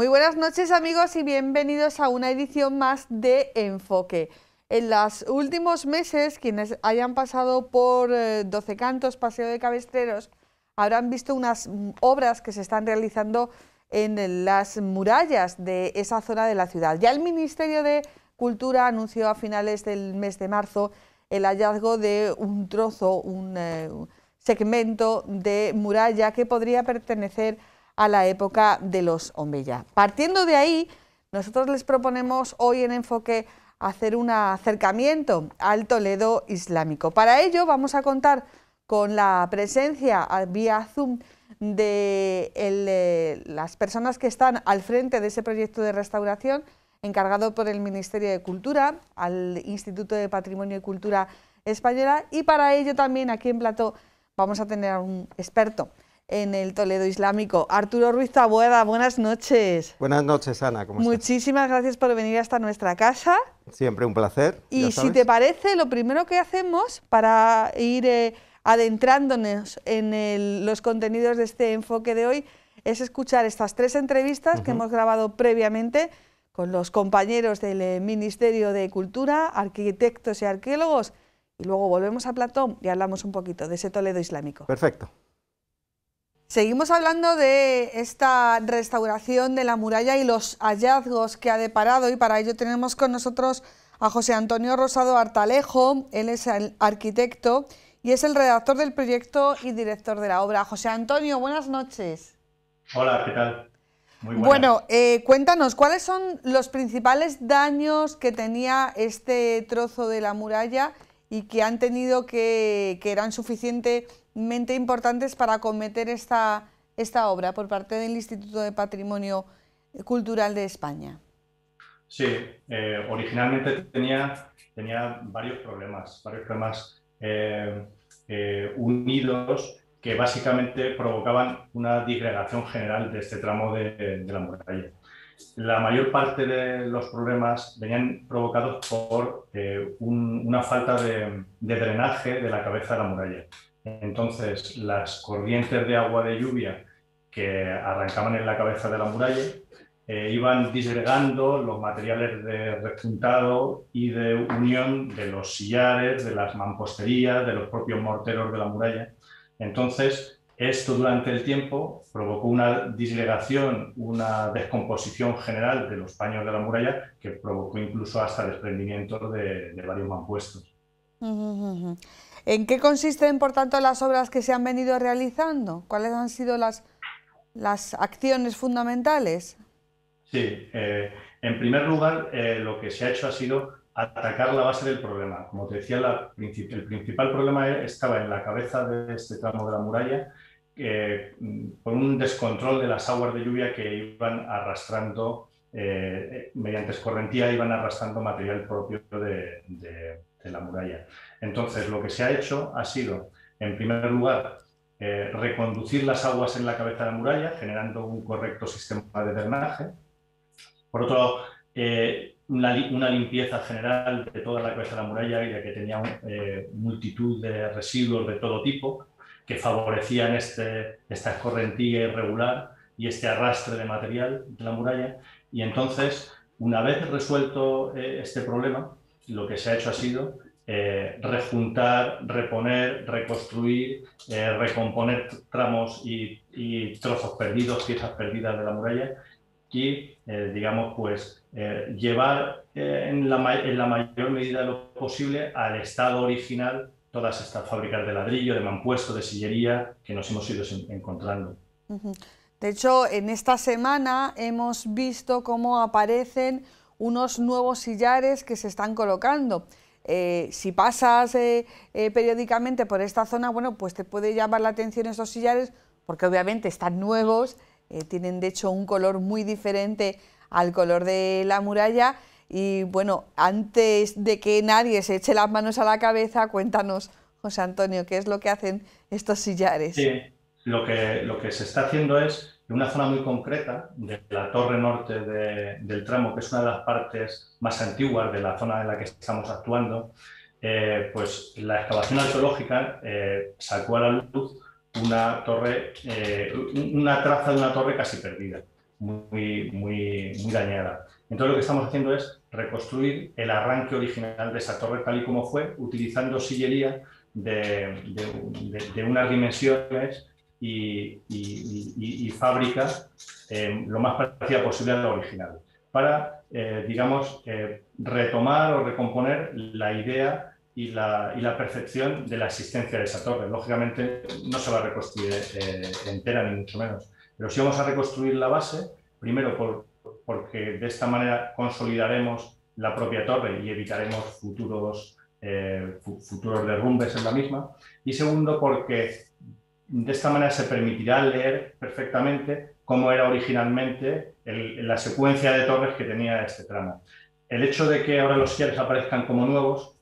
Muy buenas noches amigos y bienvenidos a una edición más de Enfoque. En los últimos meses, quienes hayan pasado por eh, Doce Cantos, Paseo de Cabesteros, habrán visto unas obras que se están realizando en las murallas de esa zona de la ciudad. Ya el Ministerio de Cultura anunció a finales del mes de marzo el hallazgo de un trozo, un eh, segmento de muralla que podría pertenecer a a la época de los Ombella. Partiendo de ahí, nosotros les proponemos hoy en Enfoque hacer un acercamiento al Toledo islámico. Para ello vamos a contar con la presencia vía Zoom de eh, las personas que están al frente de ese proyecto de restauración encargado por el Ministerio de Cultura, al Instituto de Patrimonio y Cultura Española y para ello también aquí en Plató vamos a tener a un experto en el Toledo Islámico. Arturo Ruiz Taboada, buenas noches. Buenas noches, Ana. ¿cómo Muchísimas gracias por venir hasta nuestra casa. Siempre un placer. Y si te parece, lo primero que hacemos para ir eh, adentrándonos en los contenidos de este enfoque de hoy es escuchar estas tres entrevistas que hemos grabado previamente con los compañeros del eh, Ministerio de Cultura, arquitectos y arqueólogos. Y luego volvemos a Platón y hablamos un poquito de ese Toledo Islámico. Perfecto. Seguimos hablando de esta restauración de la muralla y los hallazgos que ha deparado y para ello tenemos con nosotros a José Antonio Rosado Artalejo, él es el arquitecto y es el redactor del proyecto y director de la obra. José Antonio, buenas noches. Hola, ¿qué tal? Muy buenas. Bueno, eh, cuéntanos, ¿cuáles son los principales daños que tenía este trozo de la muralla y que han tenido que, que eran suficientes importantes para acometer esta, obra por parte del Instituto de Patrimonio Cultural de España? Sí, eh, originalmente tenía, varios problemas, varios problemas eh, eh, unidos que básicamente provocaban una disgregación general de este tramo de, la muralla. La mayor parte de los problemas venían provocados por una falta de, drenaje de la cabeza de la muralla. Entonces, las corrientes de agua de lluvia que arrancaban en la cabeza de la muralla eh, iban disgregando los materiales de repuntado y de unión de los sillares, de las mamposterías, de los propios morteros de la muralla. Entonces, esto durante el tiempo provocó una disgregación, una descomposición general de los paños de la muralla que provocó incluso hasta desprendimientos de varios mampuestos. ¿En qué consisten, por tanto, las obras que se han venido realizando? ¿Cuáles han sido las, acciones fundamentales? Sí, eh, en primer lugar, eh, lo que se ha hecho ha sido atacar la base del problema. Como te decía, el principal problema e-, estaba en la cabeza de este tramo de la muralla, que eh, por un descontrol de las aguas de lluvia que iban arrastrando, mediante escorrentía, iban arrastrando material propio de de la muralla. Entonces, lo que se ha hecho ha sido, en primer lugar, eh, reconducir las aguas en la cabeza de la muralla, generando un correcto sistema de drenaje. Por otro lado, eh, una, limpieza general de toda la cabeza de la muralla, ya que tenía eh, multitud de residuos de todo tipo que favorecían este, esta escorrentía irregular y este arrastre de material de la muralla. Y entonces, una vez resuelto este problema, lo que se ha hecho ha sido eh, rejuntar, reponer, reconstruir, eh, recomponer tramos y, trozos perdidos, piezas perdidas de la muralla y, eh, digamos, pues llevar en la, mayor medida de lo posible al estado original todas estas fábricas de ladrillo, de mampuesto, de sillería que nos hemos ido encontrando. De hecho, en esta semana hemos visto cómo aparecen unos nuevos sillares que se están colocando. Eh, si pasas eh, eh, periódicamente por esta zona, bueno, pues te puede llamar la atención estos sillares, porque obviamente están nuevos, tienen de hecho un color muy diferente al color de la muralla. Y bueno, antes de que nadie se eche las manos a la cabeza, cuéntanos, José Antonio, qué es lo que hacen estos sillares. Sí, lo que, lo que se está haciendo es en una zona muy concreta de la torre norte del tramo, que es una de las partes más antiguas de la zona en la que estamos actuando, eh, pues la excavación arqueológica eh, sacó a la luz una torre, eh, una traza de una torre casi perdida, muy, muy, muy dañada. Entonces lo que estamos haciendo es reconstruir el arranque original de esa torre tal y como fue, utilizando sillería de unas dimensiones y, fábrica eh, lo más parecida posible a la original, para, eh, digamos, eh, retomar o recomponer la idea y la, y la, percepción de la existencia de esa torre. Lógicamente no se va a reconstruir entera, ni mucho menos, pero sí vamos a reconstruir la base, primero porque de esta manera consolidaremos la propia torre y evitaremos futuros, futuros derrumbes en la misma, y segundo porque de esta manera se permitirá leer perfectamente cómo era originalmente la secuencia de torres que tenía este tramo. El hecho de que ahora los cielos aparezcan como nuevos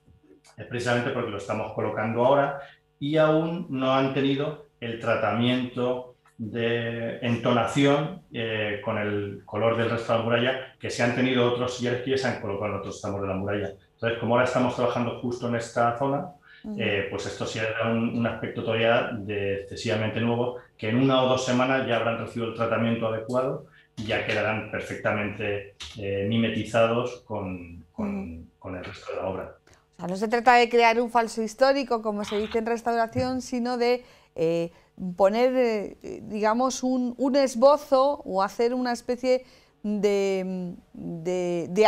es precisamente porque lo estamos colocando ahora y aún no han tenido el tratamiento de entonación eh, con el color del resto de la muralla que se han tenido otros sillares que ya se han colocado en otros tramos de la muralla. Entonces, como ahora estamos trabajando justo en esta zona, eh, pues esto sí era un, aspecto todavía de excesivamente nuevo, que en una o dos semanas ya habrán recibido el tratamiento adecuado, y ya quedarán perfectamente eh, mimetizados con, el resto de la obra. O sea, no se trata de crear un falso histórico, como se dice en restauración, sino de eh, poner, digamos, un, esbozo o hacer una especie de,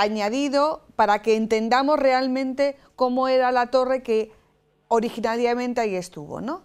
añadido para que entendamos realmente cómo era la torre que originariamente ahí estuvo, ¿no?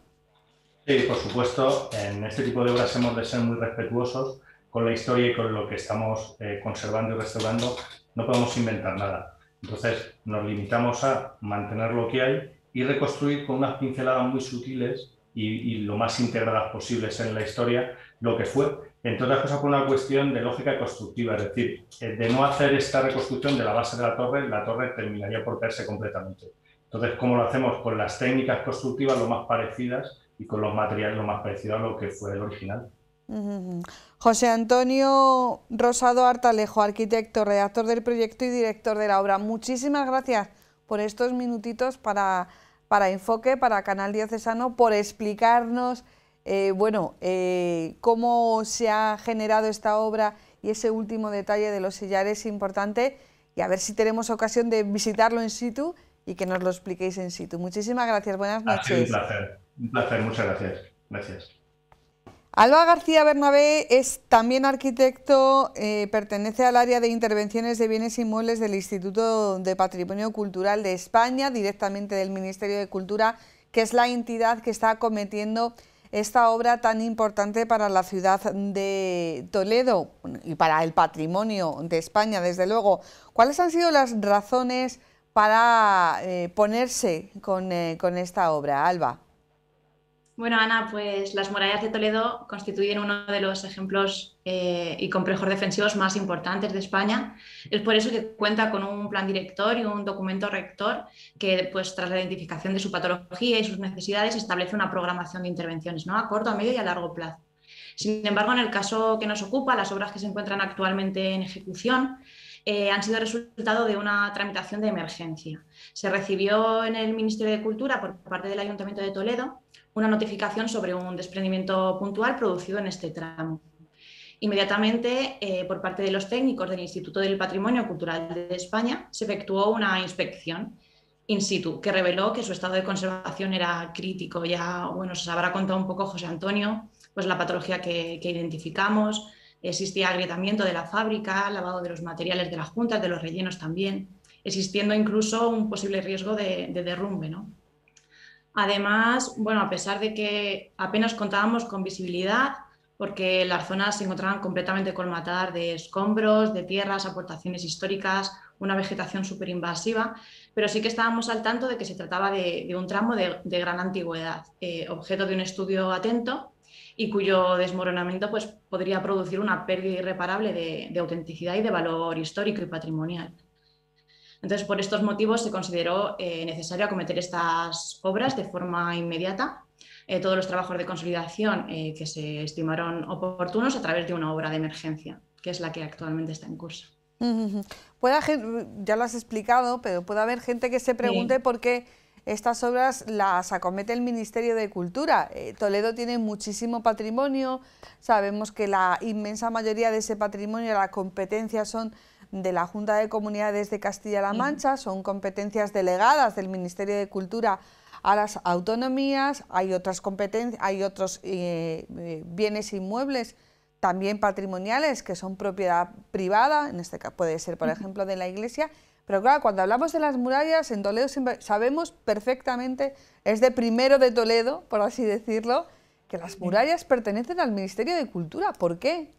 Sí, por supuesto, en este tipo de obras hemos de ser muy respetuosos con la historia y con lo que estamos eh, conservando y restaurando. No podemos inventar nada. Entonces, nos limitamos a mantener lo que hay y reconstruir con unas pinceladas muy sutiles y, lo más integradas posibles en la historia lo que fue, entre otras cosas por una cuestión de lógica constructiva, es decir, eh, de no hacer esta reconstrucción de la base de la torre, la torre terminaría por verse completamente. Entonces, ¿cómo lo hacemos? Con las técnicas constructivas lo más parecidas y con los materiales lo más parecidos a lo que fue el original. José Antonio Rosado Artalejo, arquitecto, redactor del proyecto y director de la obra. Muchísimas gracias por estos minutitos para, Enfoque, para Canal Diocesano, por explicarnos eh, bueno, eh, cómo se ha generado esta obra y ese último detalle de los sillares importante y a ver si tenemos ocasión de visitarlo en situ y que nos lo expliquéis en situ. Muchísimas gracias, buenas noches. un placer, un placer, muchas gracias. Gracias. Alba García Bernabé es también arquitecto, eh, pertenece al área de intervenciones de bienes inmuebles del Instituto de Patrimonio Cultural de España, directamente del Ministerio de Cultura, que es la entidad que está cometiendo esta obra tan importante para la ciudad de Toledo y para el patrimonio de España, desde luego. ¿Cuáles han sido las razones? para eh, ponerse eh, con, esta obra, Alba? Bueno, Ana, pues las murallas de Toledo constituyen uno de los ejemplos eh, y complejos defensivos más importantes de España. Es por eso que cuenta con un plan director y un documento rector que, pues, tras la identificación de su patología y sus necesidades, establece una programación de intervenciones ¿no? a corto, a medio y a largo plazo. Sin embargo, en el caso que nos ocupa, las obras que se encuentran actualmente en ejecución, eh, han sido resultado de una tramitación de emergencia. Se recibió en el Ministerio de Cultura por parte del Ayuntamiento de Toledo una notificación sobre un desprendimiento puntual producido en este tramo. Inmediatamente, eh, por parte de los técnicos del Instituto del Patrimonio Cultural de España, se efectuó una inspección in situ, que reveló que su estado de conservación era crítico. Ya, bueno, se habrá contado un poco José Antonio, pues la patología que identificamos, existía agrietamiento de la fábrica, lavado de los materiales de las juntas, de los rellenos también, existiendo incluso un posible riesgo de, derrumbe. Además, bueno, a pesar de que apenas contábamos con visibilidad, porque las zonas se encontraban completamente colmatadas de escombros, de tierras, aportaciones históricas, una vegetación súper invasiva, pero sí que estábamos al tanto de que se trataba de, un tramo de, gran antigüedad, eh, objeto de un estudio atento y cuyo desmoronamiento pues, podría producir una pérdida irreparable de, autenticidad y de valor histórico y patrimonial. Entonces, por estos motivos se consideró eh, necesario acometer estas obras de forma inmediata. Eh, todos los trabajos de consolidación eh, que se estimaron oportunos a través de una obra de emergencia, que es la que actualmente está en curso. ya lo has explicado, pero puede haber gente que se pregunte por qué estas obras las acomete el Ministerio de Cultura. Eh, Toledo tiene muchísimo patrimonio, sabemos que la inmensa mayoría de ese patrimonio, las competencias son de la Junta de Comunidades de Castilla-La Mancha, son competencias delegadas del Ministerio de Cultura a las autonomías, hay otras hay otros eh, eh, bienes inmuebles también patrimoniales que son propiedad privada, en este caso puede ser por ejemplo de la iglesia, pero claro, cuando hablamos de las murallas, en Toledo sabemos perfectamente, es de primero de Toledo, por así decirlo, que las murallas pertenecen al Ministerio de Cultura. ¿Por qué?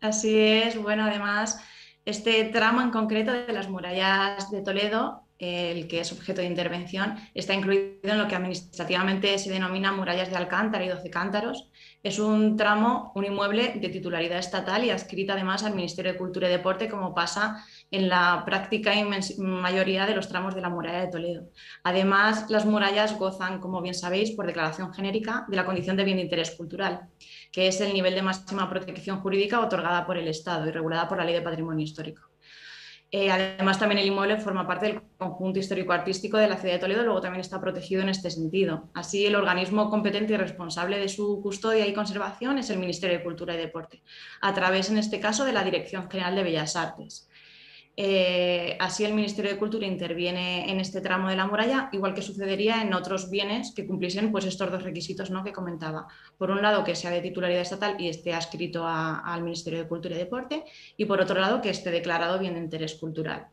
Así es, bueno, además, este tramo en concreto de las murallas de Toledo, el que es objeto de intervención, está incluido en lo que administrativamente se denomina murallas de Alcántara y doce cántaros. Es un tramo, un inmueble de titularidad estatal y adscrita además al Ministerio de Cultura y Deporte, como pasa en la práctica mayoría de los tramos de la muralla de Toledo. Además, las murallas gozan, como bien sabéis, por declaración genérica, de la condición de bien de interés cultural, que es el nivel de máxima protección jurídica otorgada por el Estado y regulada por la Ley de Patrimonio Histórico. Eh, además, también el inmueble forma parte del conjunto histórico-artístico de la ciudad de Toledo, luego también está protegido en este sentido. Así, el organismo competente y responsable de su custodia y conservación es el Ministerio de Cultura y Deporte, a través, en este caso, de la Dirección General de Bellas Artes. Eh, así el Ministerio de Cultura interviene en este tramo de la muralla, igual que sucedería en otros bienes que cumpliesen pues, estos dos requisitos ¿no? que comentaba. Por un lado, que sea de titularidad estatal y esté adscrito al Ministerio de Cultura y Deporte, y por otro lado, que esté declarado bien de interés cultural,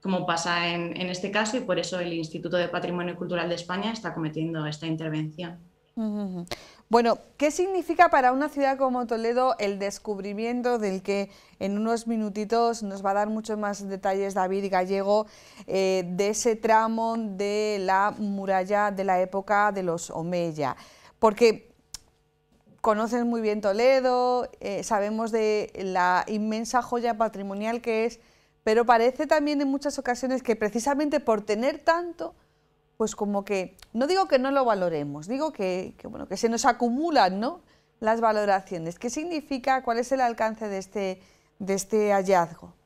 como pasa en, este caso, y por eso el Instituto de Patrimonio Cultural de España está cometiendo esta intervención. Bueno, ¿qué significa para una ciudad como Toledo el descubrimiento del que en unos minutitos nos va a dar muchos más detalles David Gallego eh, de ese tramo de la muralla de la época de los Omeya? Porque conocen muy bien Toledo, eh, sabemos de la inmensa joya patrimonial que es, pero parece también en muchas ocasiones que precisamente por tener tanto pues como que, no digo que no lo valoremos, digo que, bueno, que se nos acumulan ¿no? las valoraciones. ¿Qué significa? ¿Cuál es el alcance de este, de este hallazgo?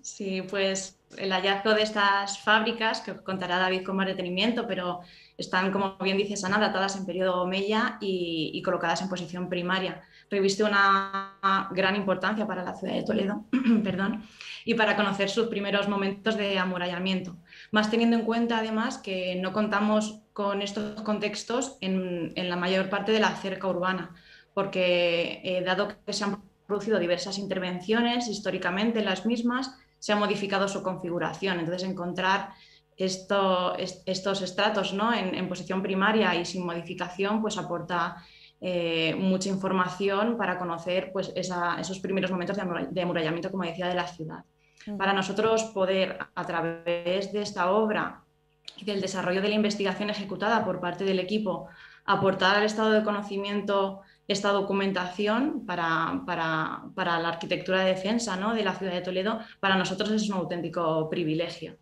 Sí, pues el hallazgo de estas fábricas, que contará David con más detenimiento, pero están, como bien dice Sana, datadas en periodo Mella y, colocadas en posición primaria. Reviste una gran importancia para la ciudad de Toledo perdón, y para conocer sus primeros momentos de amurallamiento más teniendo en cuenta además que no contamos con estos contextos en, la mayor parte de la cerca urbana, porque eh, dado que se han producido diversas intervenciones históricamente las mismas, se ha modificado su configuración. Entonces, encontrar estos estratos ¿no? en, posición primaria y sin modificación, pues aporta eh, mucha información para conocer pues, esos primeros momentos de amurallamiento, como decía, de la ciudad. Para nosotros poder, a través de esta obra y del desarrollo de la investigación ejecutada por parte del equipo, aportar al estado de conocimiento esta documentación para, la arquitectura de defensa ¿no? de la ciudad de Toledo, para nosotros es un auténtico privilegio.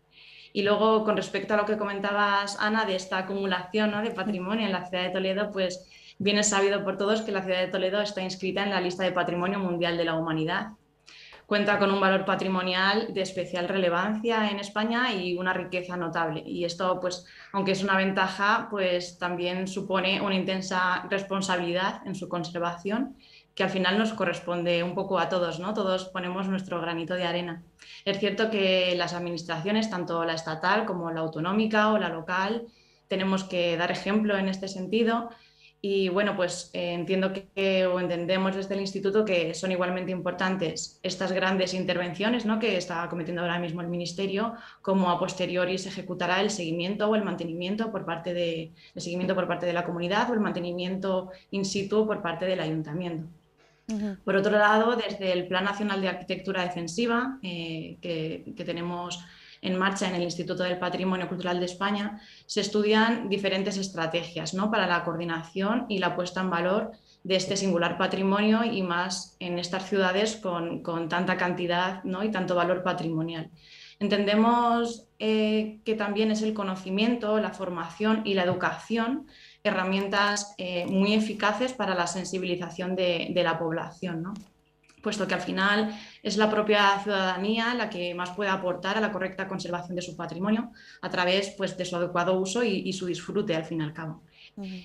Y luego, con respecto a lo que comentabas, Ana, de esta acumulación de patrimonio en la ciudad de Toledo, pues bien es sabido por todos que la ciudad de Toledo está inscrita en la lista de Patrimonio Mundial de la Humanidad cuenta con un valor patrimonial de especial relevancia en España y una riqueza notable. Y esto, pues, aunque es una ventaja, pues también supone una intensa responsabilidad en su conservación que al final nos corresponde un poco a todos, ¿no? Todos ponemos nuestro granito de arena. Es cierto que las administraciones, tanto la estatal como la autonómica o la local, tenemos que dar ejemplo en este sentido, y bueno, pues eh, entiendo que, o entendemos desde el instituto que son igualmente importantes estas grandes intervenciones ¿no? que está cometiendo ahora mismo el ministerio, como a posteriori se ejecutará el seguimiento o el mantenimiento por parte de, el seguimiento por parte de la comunidad o el mantenimiento in situ por parte del ayuntamiento. Por otro lado, desde el Plan Nacional de Arquitectura Defensiva, eh, que, que tenemos en marcha en el Instituto del Patrimonio Cultural de España, se estudian diferentes estrategias ¿no? para la coordinación y la puesta en valor de este singular patrimonio y más en estas ciudades con, tanta cantidad ¿no? y tanto valor patrimonial. Entendemos eh, que también es el conocimiento, la formación y la educación herramientas eh, muy eficaces para la sensibilización de, de la población. ¿no? puesto que al final es la propia ciudadanía la que más puede aportar a la correcta conservación de su patrimonio a través pues, de su adecuado uso y, y su disfrute al fin y al cabo.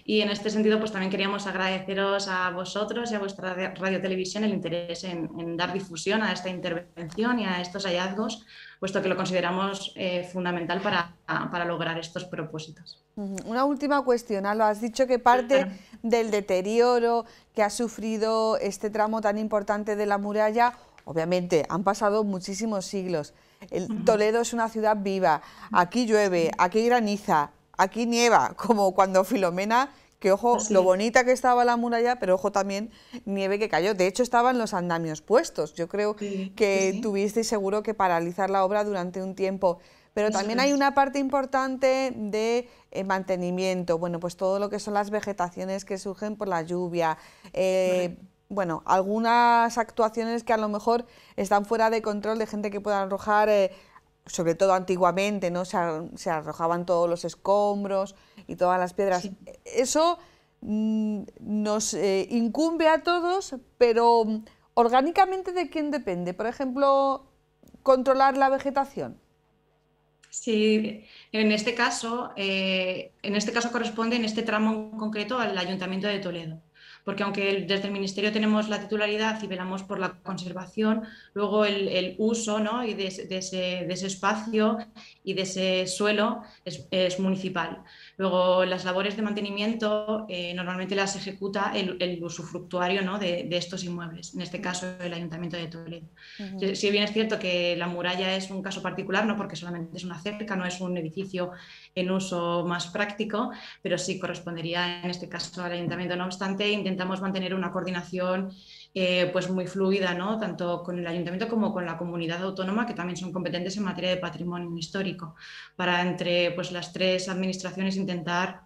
Y en este sentido, pues también queríamos agradeceros a vosotros y a vuestra radio televisión el interés en, dar difusión a esta intervención y a estos hallazgos, puesto que lo consideramos eh, fundamental para, lograr estos propósitos. Una última cuestión, Alba. Has dicho que parte del deterioro que ha sufrido este tramo tan importante de la muralla, obviamente han pasado muchísimos siglos. Toledo es una ciudad viva, aquí llueve, aquí graniza, Aquí nieva, como cuando Filomena, que ojo, ah, lo bonita que estaba la muralla, pero ojo también nieve que cayó. De hecho, estaban los andamios puestos. Yo creo que tuviste tuvisteis seguro que paralizar la obra durante un tiempo. Pero también hay una parte importante de eh, mantenimiento. Bueno, pues todo lo que son las vegetaciones que surgen por la lluvia. Eh, bueno, algunas actuaciones que a lo mejor están fuera de control de gente que pueda arrojar eh, sobre todo antiguamente, ¿no? Se, arrojaban todos los escombros y todas las piedras. Eso mm, nos eh, incumbe a todos, pero mm, orgánicamente de quién depende. Por ejemplo, controlar la vegetación. Sí, en este caso, eh, en este caso corresponde en este tramo en concreto al Ayuntamiento de Toledo porque aunque desde el Ministerio tenemos la titularidad y velamos por la conservación, luego el, uso ¿no? y de, ese, espacio y de ese suelo es municipal. Luego, las labores de mantenimiento eh, normalmente las ejecuta el, usufructuario ¿no? de, estos inmuebles, en este caso el Ayuntamiento de Toledo. Si bien es cierto que la muralla es un caso particular, no porque solamente es una cerca, no es un edificio en uso más práctico, pero sí correspondería en este caso al Ayuntamiento. No obstante, intentamos mantener una coordinación eh, pues muy fluida, ¿no? tanto con el ayuntamiento como con la comunidad autónoma, que también son competentes en materia de patrimonio histórico, para entre pues, las tres administraciones intentar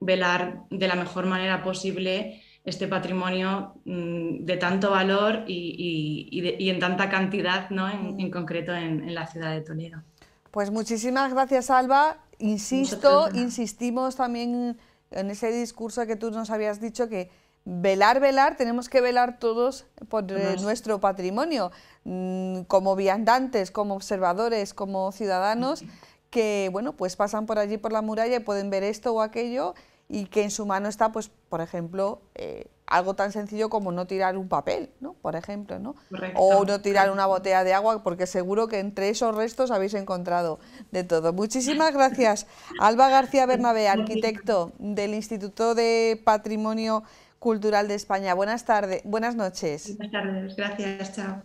velar de la mejor manera posible este patrimonio mm, de tanto valor y, en tanta cantidad, ¿no? Mm. en, concreto en, en la ciudad de Toledo. Pues muchísimas gracias, Alba. Insisto, insistimos también en ese discurso que tú nos habías dicho que velar, velar, tenemos que velar todos por eh, nuestro patrimonio, mm, como viandantes, como observadores, como ciudadanos, mm. que bueno, pues pasan por allí por la muralla y pueden ver esto o aquello y que en su mano está, pues, por ejemplo, eh, algo tan sencillo como no tirar un papel, ¿no? Por ejemplo, ¿no? O no tirar una botella de agua, porque seguro que entre esos restos habéis encontrado de todo. Muchísimas gracias, Alba García Bernabé, arquitecto del Instituto de Patrimonio Cultural de España. Buenas tardes, buenas noches. Buenas tardes, gracias, chao.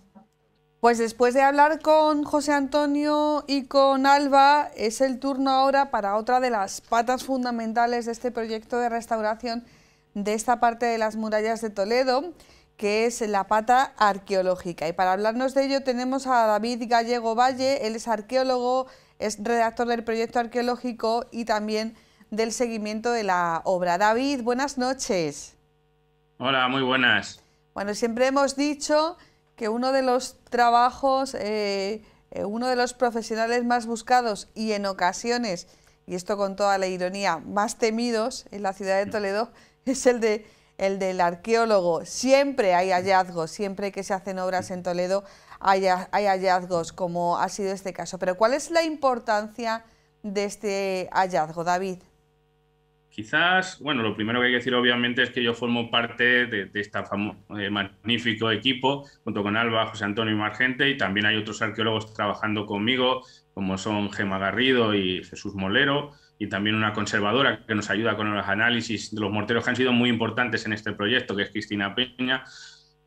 Pues después de hablar con José Antonio y con Alba, es el turno ahora para otra de las patas fundamentales de este proyecto de restauración de esta parte de las murallas de Toledo, que es la pata arqueológica. Y para hablarnos de ello tenemos a David Gallego Valle, él es arqueólogo, es redactor del proyecto arqueológico y también del seguimiento de la obra. David, buenas noches. Hola, muy buenas. Bueno, siempre hemos dicho que uno de los trabajos, eh, eh, uno de los profesionales más buscados y en ocasiones, y esto con toda la ironía, más temidos en la ciudad de Toledo, es el de el del arqueólogo. Siempre hay hallazgos, siempre que se hacen obras en Toledo hay hallazgos, como ha sido este caso. Pero ¿cuál es la importancia de este hallazgo, David? Quizás, bueno, lo primero que hay que decir obviamente es que yo formo parte de, este magnífico equipo, junto con Alba, José Antonio y Margente, y también hay otros arqueólogos trabajando conmigo, como son Gema Garrido y Jesús Molero, y también una conservadora que nos ayuda con los análisis de los morteros que han sido muy importantes en este proyecto, que es Cristina Peña.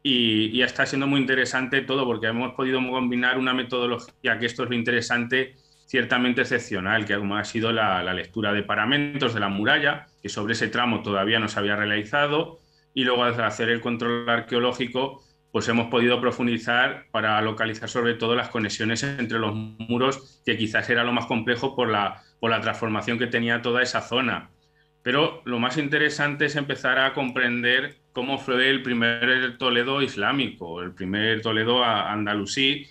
Y, y está siendo muy interesante todo porque hemos podido combinar una metodología, que esto es lo interesante, ciertamente excepcional, que ha sido la, lectura de paramentos de la muralla, que sobre ese tramo todavía no se había realizado, y luego al hacer el control arqueológico, pues hemos podido profundizar para localizar sobre todo las conexiones entre los muros, que quizás era lo más complejo por la, por la transformación que tenía toda esa zona. Pero lo más interesante es empezar a comprender cómo fue el primer Toledo islámico, el primer Toledo andalusí,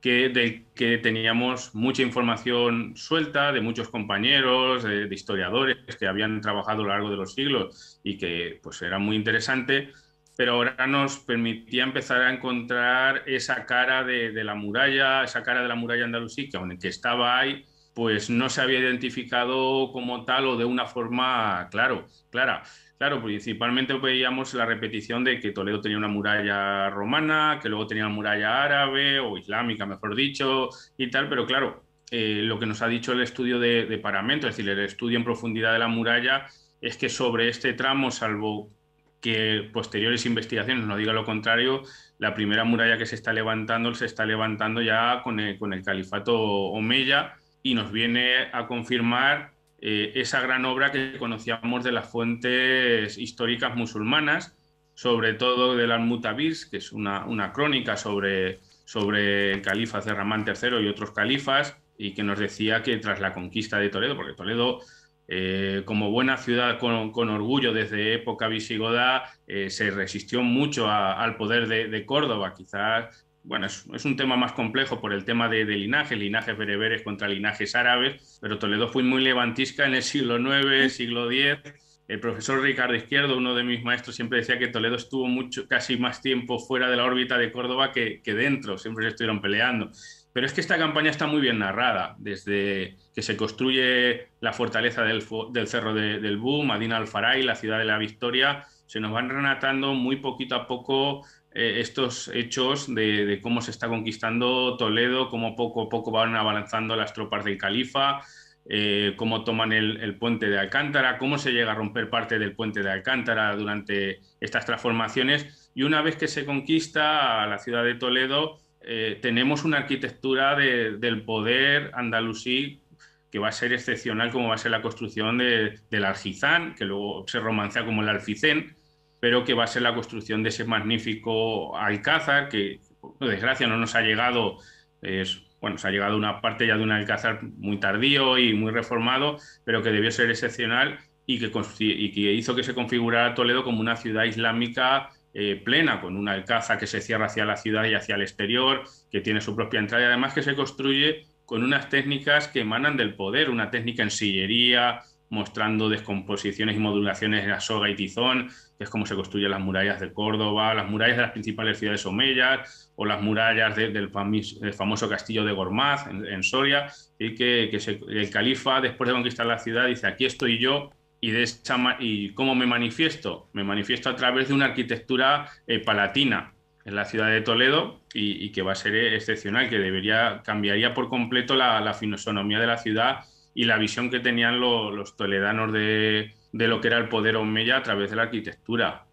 que, que teníamos mucha información suelta de muchos compañeros, de historiadores que habían trabajado a lo largo de los siglos y que pues era muy interesante, pero ahora nos permitía empezar a encontrar esa cara de, de la muralla, esa cara de la muralla andalusí que aunque estaba ahí, pues no se había identificado como tal o de una forma claro, clara. Claro, principalmente veíamos la repetición de que Toledo tenía una muralla romana, que luego tenía una muralla árabe o islámica, mejor dicho, y tal, pero claro, eh, lo que nos ha dicho el estudio de, de, Paramento, es decir, el estudio en profundidad de la muralla, es que sobre este tramo, salvo que posteriores investigaciones nos digan lo contrario, la primera muralla que se está levantando se está levantando ya con el, con el califato Omeya y nos viene a confirmar eh, esa gran obra que conocíamos de las fuentes históricas musulmanas, sobre todo de la Mutabirs, que es una, crónica sobre, sobre el califa Cerramán III y otros califas, y que nos decía que tras la conquista de Toledo, porque Toledo eh, como buena ciudad con, orgullo desde época visigoda, eh, se resistió mucho al poder de, de, Córdoba. Quizás bueno, es, un tema más complejo por el tema de, de, linajes, linajes bereberes contra linajes árabes, pero Toledo fue muy levantisca en el siglo IX, siglo X. El profesor Ricardo Izquierdo, uno de mis maestros, siempre decía que Toledo estuvo mucho, casi más tiempo fuera de la órbita de Córdoba que, dentro, siempre se estuvieron peleando. Pero es que esta campaña está muy bien narrada, desde que se construye la fortaleza del, Cerro del Bú, Madina al-Faray, la ciudad de la Victoria, se nos van renatando muy poquito a poco eh, estos hechos de, cómo se está conquistando Toledo, cómo poco a poco van avanzando las tropas del califa, eh, cómo toman el, puente de Alcántara, cómo se llega a romper parte del puente de Alcántara durante estas transformaciones. Y una vez que se conquista la ciudad de Toledo, eh, tenemos una arquitectura del poder andalusí que va a ser excepcional, como va a ser la construcción del Aljizán, que luego se romancea como el Alficén, pero que va a ser la construcción de ese magnífico alcázar que, por desgracia, no nos ha llegado, es, bueno, se ha llegado una parte ya de un alcázar muy tardío y muy reformado, pero que debió ser excepcional y que, que hizo que se configurara Toledo como una ciudad islámica eh, plena, con un Alcázar que se cierra hacia la ciudad y hacia el exterior, que tiene su propia entrada y además que se construye con unas técnicas que emanan del poder, una técnica en sillería, mostrando descomposiciones y modulaciones en la soga y tizón, que es como se construyen las murallas de Córdoba, las murallas de las principales ciudades omeyas o las murallas del famoso castillo de Gormaz en, Soria, y que, el califa, después de conquistar la ciudad, dice, aquí estoy yo, y, de y cómo me manifiesto. Me manifiesto a través de una arquitectura eh, palatina en la ciudad de Toledo y, que va a ser eh, excepcional, que debería cambiaría por completo la, la de la ciudad y la visión que tenían los toledanos de, de lo que era el poder Omeya a través de la arquitectura.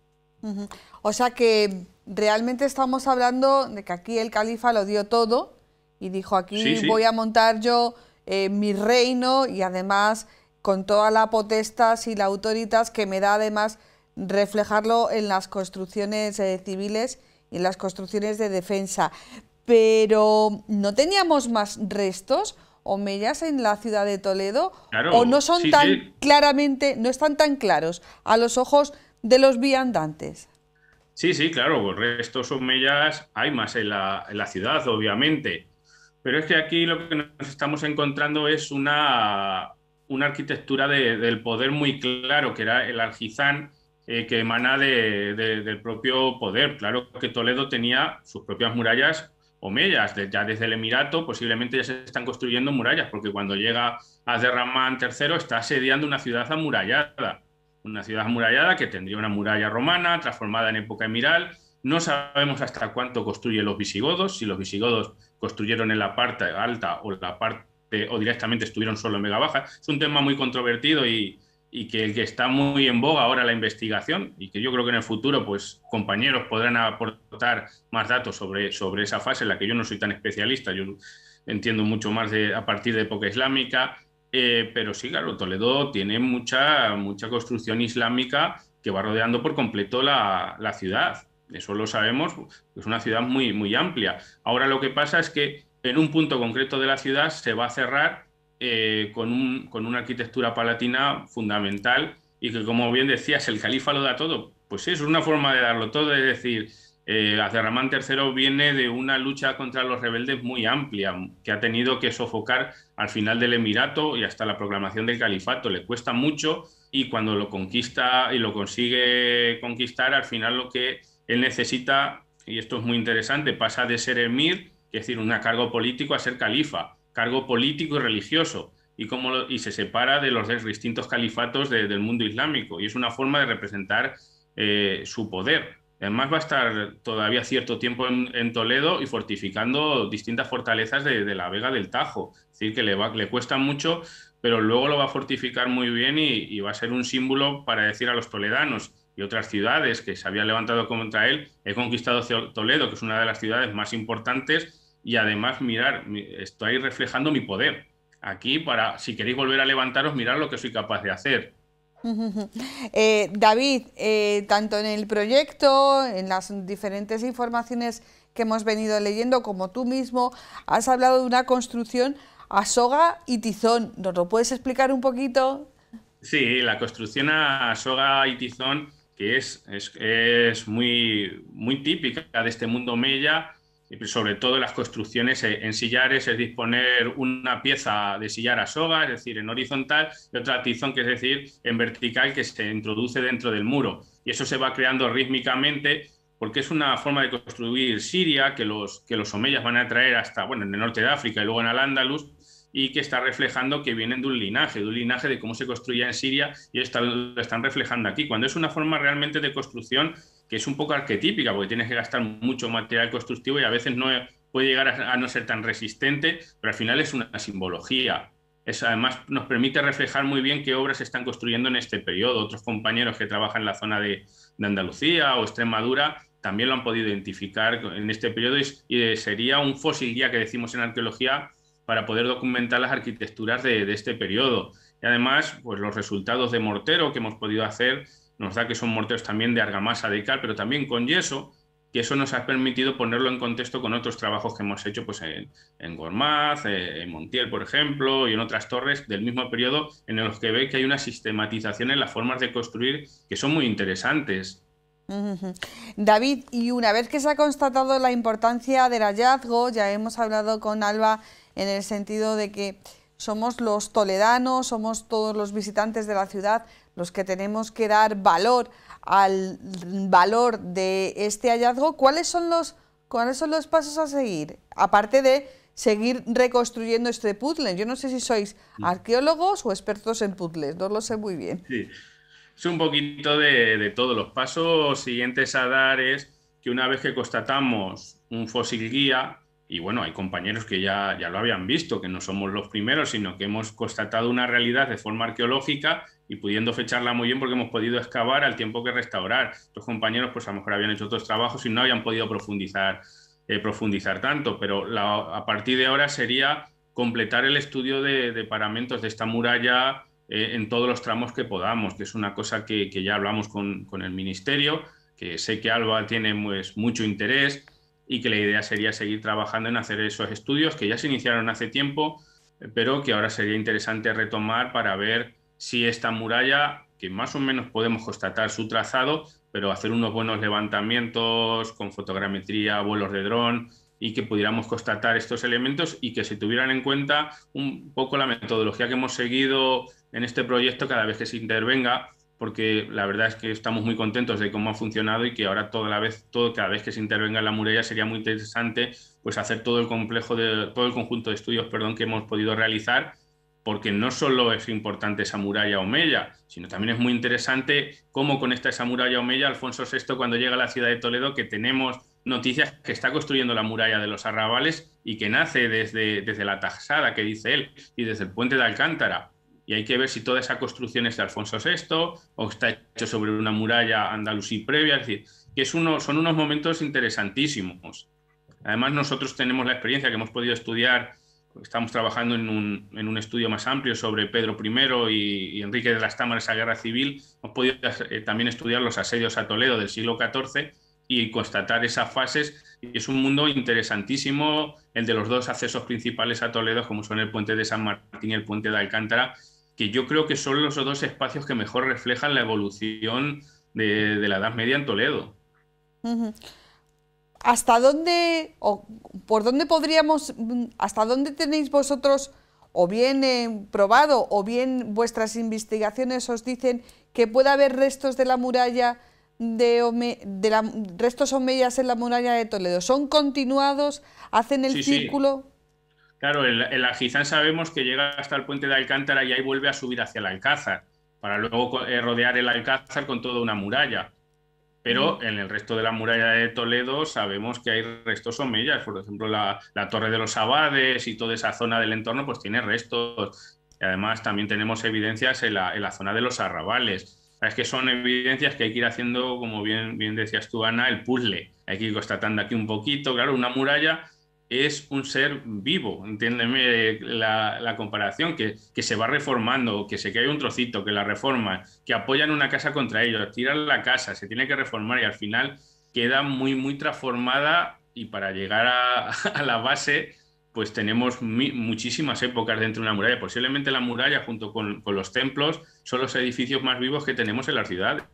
O sea que realmente estamos hablando de que aquí el califa lo dio todo y dijo aquí voy a montar yo eh, mi reino y además con toda la potestas y la autoritas que me da además reflejarlo en las construcciones eh, civiles y en las construcciones de defensa. Pero ¿no teníamos más restos? omeyas en la ciudad de Toledo o no son tan claramente, no están tan claros a los ojos de los viandantes. Sí, sí, claro, restos omeyas hay más en la, ciudad, obviamente. Pero es que aquí lo que nos estamos encontrando es una, una arquitectura del poder muy claro, que era el argizán eh, que emana del propio poder. Claro que Toledo tenía sus propias murallas ya desde el Emirato posiblemente ya se están construyendo murallas, porque cuando llega derramán III está asediando una ciudad amurallada, una ciudad amurallada que tendría una muralla romana transformada en época emiral. No sabemos hasta cuánto construye los visigodos, si los visigodos construyeron en la parte alta o la parte o directamente estuvieron solo en mega Baja. Es un tema muy controvertido y, y que, que está muy en boga ahora la investigación y que yo creo que en el futuro pues compañeros podrán aportar más datos sobre, sobre esa fase en la que yo no soy tan especialista, yo entiendo mucho más de, a partir de época islámica, eh, pero sí, claro, Toledo tiene mucha, mucha construcción islámica que va rodeando por completo la, la ciudad. Eso lo sabemos, es una ciudad muy, muy amplia. Ahora lo que pasa es que en un punto concreto de la ciudad se va a cerrar eh, con, una arquitectura palatina fundamental y que, como bien decías, el califa lo da todo. Pues sí, es una forma de darlo todo, es decir, eh, Azerramán III viene de una lucha contra los rebeldes muy amplia, que ha tenido que sofocar al final del emirato y hasta la proclamación del califato. Le cuesta mucho y cuando lo conquista y lo consigue conquistar, al final lo que él necesita, y esto es muy interesante, pasa de ser emir, es decir, un cargo político, a ser califa cargo político y religioso, y, como y se separa de los distintos califatos del mundo islámico, y es una forma de representar eh, su poder. Además va a estar todavía cierto tiempo en, Toledo y fortificando distintas fortalezas de, la Vega del Tajo. Es decir, que le, va, le cuesta mucho, pero luego lo va a fortificar muy bien y, y, va a ser un símbolo para decir a los toledanos y otras ciudades que se habían levantado contra él, he conquistado Toledo, que es una de las ciudades más importantes y además mirar, estoy reflejando mi poder. Aquí, para si queréis volver a levantaros, mirar lo que soy capaz de hacer. Eh, David, eh, tanto en el proyecto, en las diferentes informaciones que hemos venido leyendo, como tú mismo, has hablado de una construcción a soga y tizón. ¿Nos lo puedes explicar un poquito? Sí, la construcción a soga y tizón, que es, es, muy, muy típica de este mundo mella, pues sobre todo las construcciones eh, en sillares, es disponer una pieza de sillar a soga, es decir, en horizontal, y otra tizón, que es decir, en vertical, que se introduce dentro del muro. Y eso se va creando rítmicamente porque es una forma de construir Siria que los, que los omeyas van a traer hasta, bueno, en el norte de África y luego en Al-Ándalus, y que está reflejando que vienen de un linaje, de un linaje de cómo se construía en Siria y está, lo están reflejando aquí, cuando es una forma realmente de construcción que es un poco arquetípica, porque tienes que gastar mucho material constructivo y a veces no puede llegar a, no ser tan resistente, pero al final es una simbología. Es, además, nos permite reflejar muy bien qué obras se están construyendo en este periodo. Otros compañeros que trabajan en la zona de, Andalucía o Extremadura también lo han podido identificar en este periodo y, sería un fósil ya que decimos en arqueología para poder documentar las arquitecturas de, este periodo. Y además, pues los resultados de mortero que hemos podido hacer nos da que son morteros también de argamasa de cal, pero también con yeso, ...que eso nos ha permitido ponerlo en contexto con otros trabajos que hemos hecho pues, en, en Gormaz, eh, en Montiel, por ejemplo, y en otras torres del mismo periodo, en los que ve que hay una sistematización en las formas de construir que son muy interesantes. David, y una vez que se ha constatado la importancia del hallazgo, ya hemos hablado con Alba en el sentido de que somos los toledanos, somos todos los visitantes de la ciudad, los que tenemos que dar valor al valor de este hallazgo, ¿cuáles son los, cuáles son los pasos a seguir? Aparte de seguir reconstruyendo este puzzle. Yo no sé si sois mm. arqueólogos o expertos en puzzles, no lo sé muy bien. Sí, es un poquito de, todos los pasos siguientes a dar es que una vez que constatamos un fósil guía, y bueno, hay compañeros que ya, ya lo habían visto, que no somos los primeros, sino que hemos constatado una realidad de forma arqueológica, y pudiendo fecharla muy bien porque hemos podido excavar al tiempo que restaurar. Los compañeros pues a lo mejor habían hecho otros trabajos y no habían podido profundizar, eh, profundizar tanto, pero la, a partir de ahora sería completar el estudio de, de paramentos de esta muralla eh, en todos los tramos que podamos, que es una cosa que, que ya hablamos con, con, el Ministerio, que sé que Alba tiene pues, mucho interés y que la idea sería seguir trabajando en hacer esos estudios que ya se iniciaron hace tiempo, pero que ahora sería interesante retomar para ver si esta muralla, que más o menos podemos constatar su trazado, pero hacer unos buenos levantamientos con fotogrametría, vuelos de dron y que pudiéramos constatar estos elementos y que se tuvieran en cuenta un poco la metodología que hemos seguido en este proyecto cada vez que se intervenga, porque la verdad es que estamos muy contentos de cómo ha funcionado y que ahora toda la vez, todo, cada vez que se intervenga en la muralla sería muy interesante pues hacer todo el complejo de todo el conjunto de estudios perdón, que hemos podido realizar porque no solo es importante esa muralla omeya, sino también es muy interesante cómo conecta esa muralla omeya Alfonso VI cuando llega a la ciudad de Toledo, que tenemos noticias que está construyendo la muralla de los arrabales y que nace desde, desde la taxada, que dice él y desde el puente de Alcántara. Y hay que ver si toda esa construcción es de Alfonso VI o está hecho sobre una muralla andalusí previa. Es decir, que es son unos momentos interesantísimos. Además, nosotros tenemos la experiencia que hemos podido estudiar estamos trabajando en un, estudio más amplio sobre Pedro I y, Enrique de las Támaras a Guerra Civil, hemos podido eh, también estudiar los asedios a Toledo del siglo XIV y constatar esas fases. Y es un mundo interesantísimo, el de los dos accesos principales a Toledo, como son el puente de San Martín y el puente de Alcántara, que yo creo que son los dos espacios que mejor reflejan la evolución de, la Edad Media en Toledo. ¿Hasta dónde o por dónde podríamos, mm, hasta dónde tenéis vosotros o bien eh, probado o bien vuestras investigaciones os dicen que puede haber restos de la muralla de, restos omeyas en la muralla de Toledo? ¿Son continuados? ¿Hacen el círculo? Claro, el, la Ajizán sabemos que llega hasta el puente de Alcántara y ahí vuelve a subir hacia el Alcázar, para luego eh, rodear el Alcázar con toda una muralla. Pero en el resto de la muralla de Toledo sabemos que hay restos omeyas, por ejemplo, la, Torre de los Abades y toda esa zona del entorno, pues tiene restos. Y además también tenemos evidencias en la, zona de los arrabales. Es que son evidencias que hay que ir haciendo, como bien, bien decías tú, Ana, el puzzle. Hay que ir constatando aquí un poquito. Claro, una muralla es un ser vivo, entiéndeme la, comparación, que, se va reformando, que se cae un trocito, que la reforma, que apoyan una casa contra ellos, tiran la casa, se tiene que reformar y al final queda muy, muy transformada y para llegar a, la base pues tenemos muchísimas épocas dentro de una muralla. Posiblemente la muralla junto con, con los templos son los edificios más vivos que tenemos en las ciudades.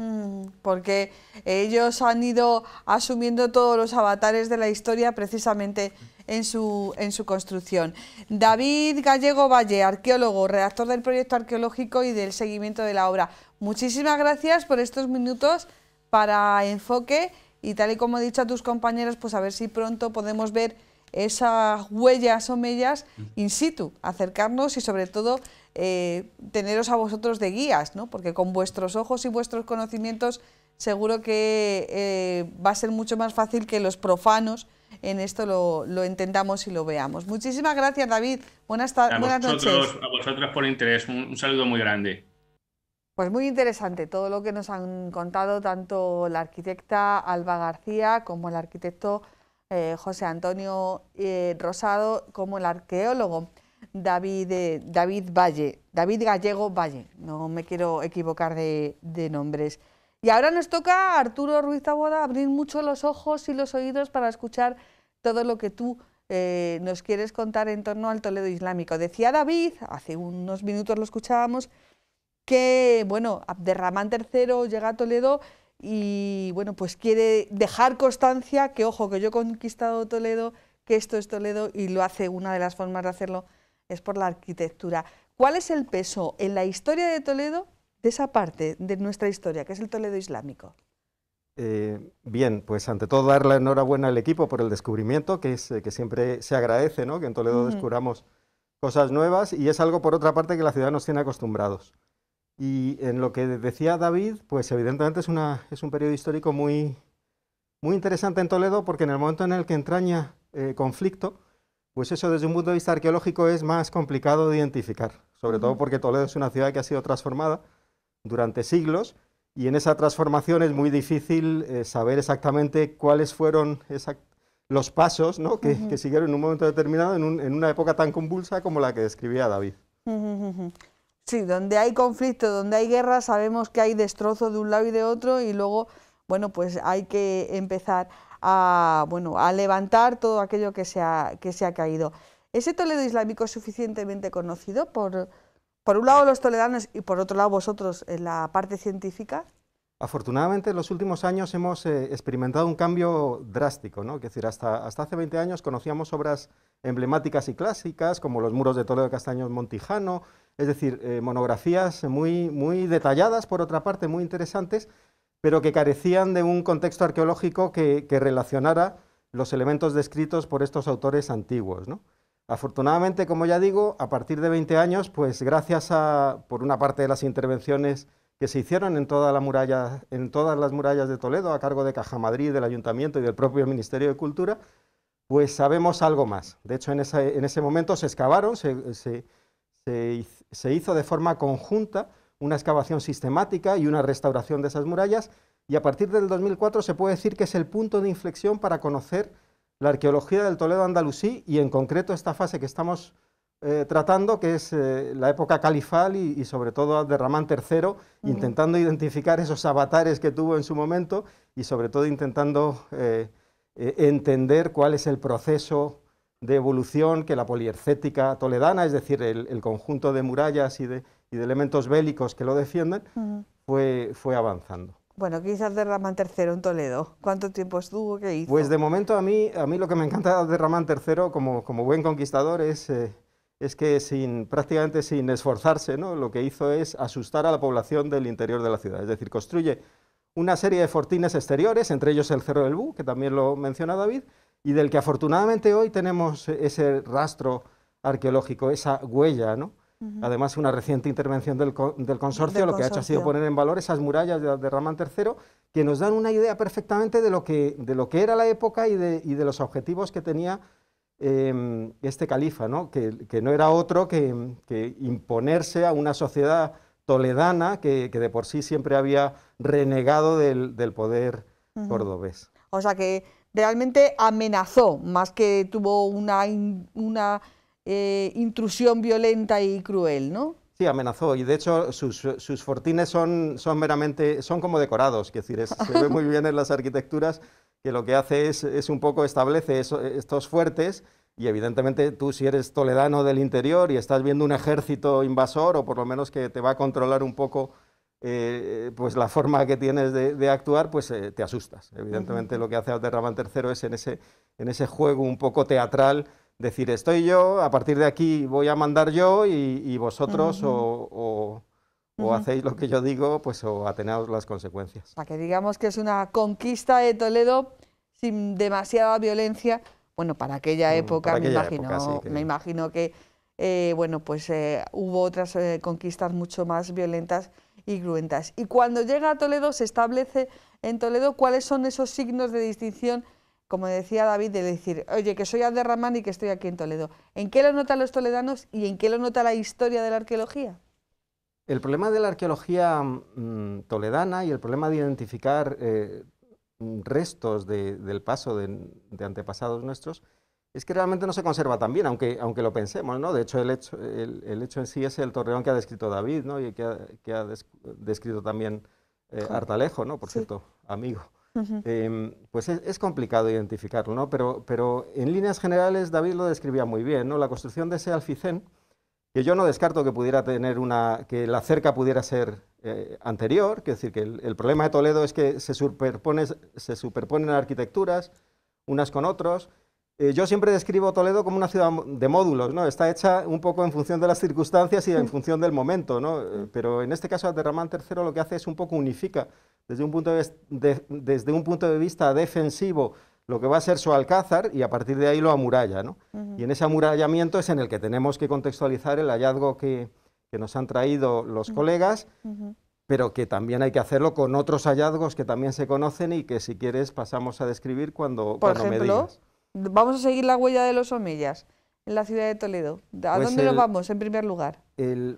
Mm, porque ellos han ido asumiendo todos los avatares de la historia precisamente en su, en su construcción. David Gallego Valle, arqueólogo, redactor del proyecto arqueológico y del seguimiento de la obra. Muchísimas gracias por estos minutos para Enfoque y tal y como he dicho a tus compañeros, pues a ver si pronto podemos ver esas huellas o mellas mm. in situ, acercarnos y sobre todo eh, teneros a vosotros de guías, ¿no? porque con vuestros ojos y vuestros conocimientos seguro que eh, va a ser mucho más fácil que los profanos en esto lo, entendamos y lo veamos. Muchísimas gracias, David. Buenas, tardes. buenas noches. A vosotros por interés. un, saludo muy grande. Pues muy interesante todo lo que nos han contado tanto la arquitecta Alba García como el arquitecto eh, José Antonio Rosado como el arqueólogo. David, eh, David Valle, David Gallego Valle, no me quiero equivocar de, nombres. Y ahora nos toca, Arturo Ruiz Taboada, abrir mucho los ojos y los oídos para escuchar todo lo que tú eh, nos quieres contar en torno al Toledo Islámico. Decía David, hace unos minutos lo escuchábamos, que bueno, Abderramán III llega a Toledo y bueno, pues quiere dejar constancia que, ojo, que yo he conquistado Toledo, que esto es Toledo y lo hace, una de las formas de hacerlo es por la arquitectura. ¿Cuál es el peso en la historia de Toledo de esa parte de nuestra historia, que es el Toledo Islámico? Eh, bien, pues ante todo dar la enhorabuena al equipo por el descubrimiento, que, eh, que siempre se agradece, que en Toledo descubramos cosas nuevas y es algo, por otra parte, que la ciudad nos tiene acostumbrados. Y en lo que decía David, pues evidentemente es, un periodo histórico muy, muy interesante en Toledo porque en el momento en el que entraña eh, conflicto, pues eso desde un punto de vista arqueológico es más complicado de identificar, sobre todo porque Toledo es una ciudad que ha sido transformada durante siglos y en esa transformación es muy difícil eh, saber exactamente cuáles fueron los pasos que, siguieron en un momento determinado en, una época tan convulsa como la que describía David. Sí, donde hay conflicto, donde hay guerra, sabemos que hay destrozo de un lado y de otro y luego, bueno, pues hay que empezar a, bueno, a levantar todo aquello que se ha, que se ha caído. ¿Ese Toledo islámico es suficientemente conocido por, un lado los toledanos y por otro lado vosotros en la parte científica? Afortunadamente, en los últimos años hemos eh, experimentado un cambio drástico. ¿no? decir, hasta, hasta hace 20 años conocíamos obras emblemáticas y clásicas, como los muros de Toledo Castaños Montijano, es decir, eh, monografías muy, muy detalladas, por otra parte, muy interesantes, pero que carecían de un contexto arqueológico que, relacionara los elementos descritos por estos autores antiguos. Afortunadamente, como ya digo, a partir de 20 años, pues gracias a, por una parte de las intervenciones que se hicieron en, todas las murallas de Toledo, a cargo de Caja Madrid, del Ayuntamiento y del propio Ministerio de Cultura, pues sabemos algo más. De hecho, en, ese momento se excavaron, se hizo de forma conjunta una excavación sistemática y una restauración de esas murallas, y a partir del 2004 se puede decir que es el punto de inflexión para conocer la arqueología del Toledo andalusí y en concreto esta fase que estamos eh, tratando, que es eh, la época califal y, sobre todo de Ramán III, intentando identificar esos avatares que tuvo en su momento y sobre todo intentando eh, entender cuál es el proceso de evolución que la poliercética toledana, es decir, el conjunto de murallas y de, y de elementos bélicos que lo defienden, fue, fue avanzando. Bueno, ¿qué hizo Tercero, III en Toledo? ¿Cuánto tiempo estuvo? ¿Qué hizo? Pues de momento a mí, a mí lo que me encanta de Alderramán III como, como buen conquistador es, eh, es que sin, prácticamente sin esforzarse, ¿no? lo que hizo es asustar a la población del interior de la ciudad. Es decir, construye una serie de fortines exteriores, entre ellos el Cerro del Bú, que también lo menciona David, y del que afortunadamente hoy tenemos ese rastro arqueológico, esa huella, ¿no? Además, una reciente intervención del, consorcio lo que ha hecho ha sido poner en valor esas murallas de, Ramán III que nos dan una idea perfectamente de lo que, de lo que era la época y de, los objetivos que tenía em, este califa, ¿no? Que, no era otro que, imponerse a una sociedad toledana que, de por sí siempre había renegado del, poder cordobés. O sea que realmente amenazó, más que tuvo una, una eh, intrusión violenta y cruel, ¿no? Sí, amenazó y de hecho sus, fortines son, son meramente, son como decorados, es decir, se ve muy bien en las arquitecturas que lo que hace es, un poco establece estos fuertes y evidentemente tú si eres toledano del interior y estás viendo un ejército invasor o por lo menos que te va a controlar un poco eh, pues la forma que tienes de, actuar, pues eh, te asustas. Evidentemente lo que hace Aterraban III es en ese, en ese juego un poco teatral decir, estoy yo, a partir de aquí voy a mandar yo y, vosotros o, hacéis lo que yo digo, pues o atenaos las consecuencias. Para que digamos que es una conquista de Toledo sin demasiada violencia, bueno, para aquella mm, época, me, imagino, que... Eh, bueno, pues eh, hubo otras eh, conquistas mucho más violentas y cruentas. Y cuando llega a Toledo, se establece en Toledo cuáles son esos signos de distinción como decía David, de decir, oye, que soy Alderramán y que estoy aquí en Toledo. ¿En qué lo notan los toledanos y en qué lo nota la historia de la arqueología? El problema de la arqueología mm, toledana y el problema de identificar eh, restos del paso de, antepasados nuestros es que realmente no se conserva tan bien, aunque, aunque lo pensemos, ¿no? De hecho, el hecho, el, hecho en sí es el torreón que ha descrito David, ¿no? Y que ha, descrito también eh, Artalejo, ¿no? Por cierto, amigo. Em, pues es, complicado identificarlo, ¿no? Pero, pero en líneas generales David lo describía muy bien, ¿no? La construcción de ese alficén, que yo no descarto que pudiera tener una, que la cerca pudiera ser eh, anterior, que es decir, que el, problema de Toledo es que se, se superponen arquitecturas unas con otras, eh, yo siempre describo Toledo como una ciudad de módulos, ¿no? Está hecha un poco en función de las circunstancias y en mm. función del momento, ¿no? Eh, pero en este caso Aterramán III lo que hace es un poco unifica desde un punto de, desde un punto de vista defensivo lo que va a ser su alcázar y a partir de ahí lo amuralla. ¿no? Y en ese amurallamiento es en el que tenemos que contextualizar el hallazgo que, que nos han traído los colegas, pero que también hay que hacerlo con otros hallazgos que también se conocen y que si quieres pasamos a describir cuando, cuando me digas. Vamos a seguir la huella de los omeyas en la ciudad de Toledo. ¿A pues dónde nos vamos en primer lugar?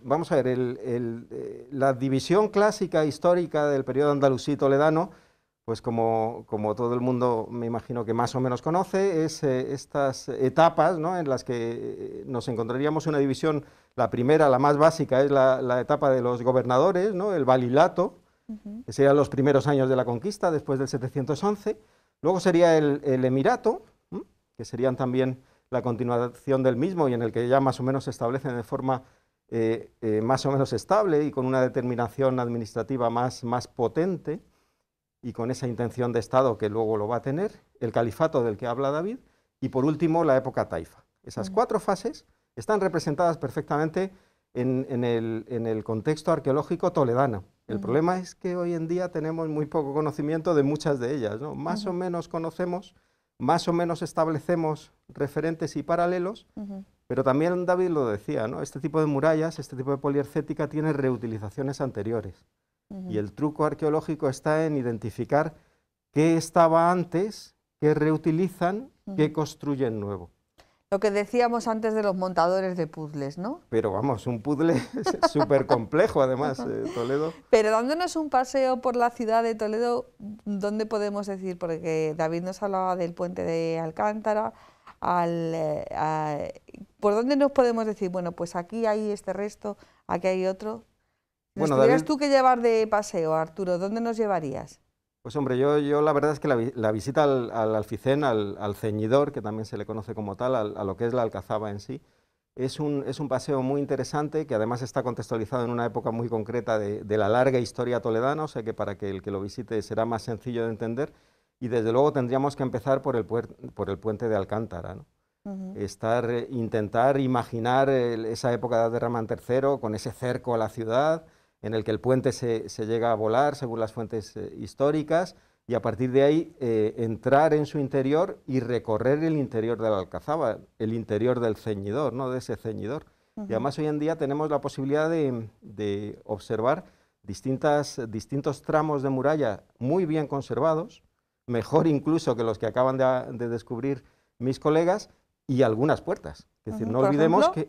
vamos a ver, eh, la división clásica histórica del periodo andalusí toledano, pues como, todo el mundo me imagino que más o menos conoce, es eh, estas etapas en las que eh, nos encontraríamos una división, la primera, la más básica, es la, etapa de los gobernadores, el valilato, que serían los primeros años de la conquista, después del 711. Luego sería el emirato, que serían también la continuación del mismo y en el que ya más o menos se establecen de forma eh, eh, más o menos estable y con una determinación administrativa más, potente y con esa intención de Estado que luego lo va a tener, el califato del que habla David y por último la época taifa. Esas cuatro fases están representadas perfectamente en, el, contexto arqueológico toledano. El problema es que hoy en día tenemos muy poco conocimiento de muchas de ellas. ¿no? Más o menos conocemos más o menos establecemos referentes y paralelos, pero también David lo decía, ¿no? este tipo de murallas, este tipo de poliercética tiene reutilizaciones anteriores. Y el truco arqueológico está en identificar qué estaba antes, qué reutilizan, qué construyen nuevo. Lo que decíamos antes de los montadores de puzzles, ¿no? Pero vamos, un puzzle súper complejo además, eh, Toledo. Pero dándonos un paseo por la ciudad de Toledo, ¿dónde podemos decir? Porque David nos hablaba del puente de Alcántara, al, eh, ¿por dónde nos podemos decir? Bueno, pues aquí hay este resto, aquí hay otro. ¿Nos tuvieras tú que llevar de paseo, Arturo? ¿Dónde nos llevarías? Pues hombre, yo, yo la verdad es que la, visita al, al alficén, al, ceñidor, que también se le conoce como tal, a lo que es la alcazaba en sí, es un, paseo muy interesante que además está contextualizado en una época muy concreta de, la larga historia toledana, o sea que para que el que lo visite será más sencillo de entender y desde luego tendríamos que empezar por el, puente de Alcántara. Eh, intentar imaginar esa época de Derramán III con ese cerco a la ciudad, en el que el puente se, se llega a volar según las fuentes eh, históricas y a partir de ahí eh, entrar en su interior y recorrer el interior de la alcazaba, el interior del ceñidor, ¿no? de ese ceñidor. Y además hoy en día tenemos la posibilidad de, de observar distintas, distintos tramos de muralla muy bien conservados, mejor incluso que los que acaban de, de descubrir mis colegas, y algunas puertas. Es decir, no olvidemos que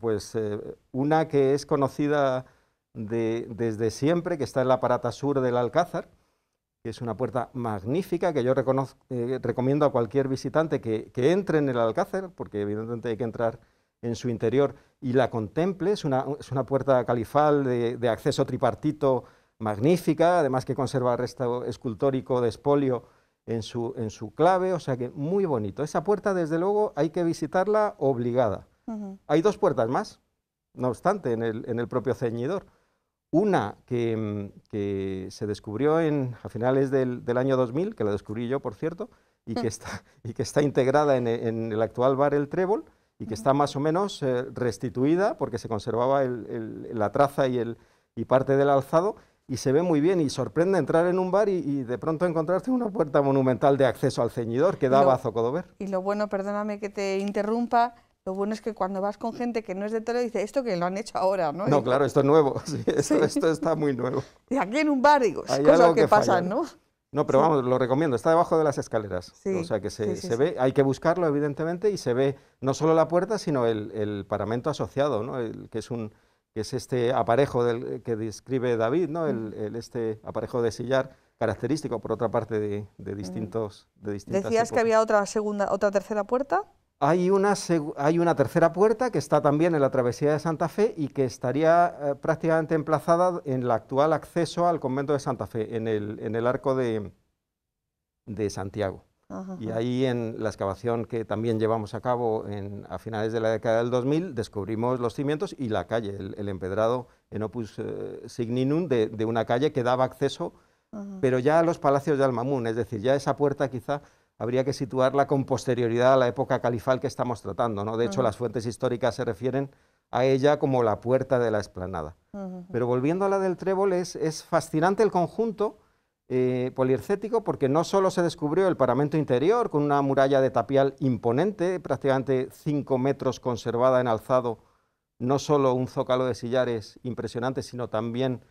pues, eh, una que es conocida desde siempre, que está en la parata sur del Alcázar, que es una puerta magnífica que yo eh, recomiendo a cualquier visitante que, entre en el Alcázar, porque evidentemente hay que entrar en su interior y la contemple. Es una, puerta califal de, acceso tripartito magnífica, además que conserva resto escultórico de espolio en su, clave, o sea que muy bonito. Esa puerta, desde luego, hay que visitarla obligada. Hay dos puertas más, no obstante, en el, en el propio ceñidor una mm, que, se descubrió en, a finales del, año 2000, que la descubrí yo, por cierto, y que mm. está, y que está integrada en, el actual bar El Trébol y que está más o menos eh, restituida porque se conservaba la traza y, el, y parte del alzado y se ve muy bien y sorprende entrar en un bar y, de pronto encontrarte una puerta monumental de acceso al ceñidor que daba a Zocodover. Y lo bueno, perdóname que te interrumpa, lo bueno es que cuando vas con gente que no es de Toledo, dice, esto que lo han hecho ahora, ¿no? No, claro, esto es nuevo, esto, está muy nuevo. Y aquí en un bar, digo, cosas que, ¿no? No, pero vamos, lo recomiendo, está debajo de las escaleras. o sea que se, ve, hay que buscarlo evidentemente y se ve no solo la puerta, sino el, paramento asociado, ¿no? el, que, es un, que es este aparejo del, que describe David, ¿no? El, mm. este aparejo de sillar característico, por otra parte, de, mm. distintos... ¿Decías que había otra, segunda, otra tercera puerta? Hay una, tercera puerta que está también en la travesía de Santa Fe y que estaría eh, prácticamente emplazada en el actual acceso al convento de Santa Fe, en el, arco de, Santiago. Y ahí en la excavación que también llevamos a cabo a finales de la década del 2000 descubrimos los cimientos y la calle, el, empedrado en opus eh, signinum de, una calle que daba acceso, pero ya a los palacios de Almamún, es decir, ya esa puerta quizá habría que situarla con posterioridad a la época califal que estamos tratando. ¿no? De hecho, las fuentes históricas se refieren a ella como la puerta de la explanada. Pero volviendo a la del trébol, es, fascinante el conjunto eh, poliercético porque no solo se descubrió el paramento interior con una muralla de tapial imponente, prácticamente 5 metros conservada en alzado, no solo un zócalo de sillares impresionante, sino también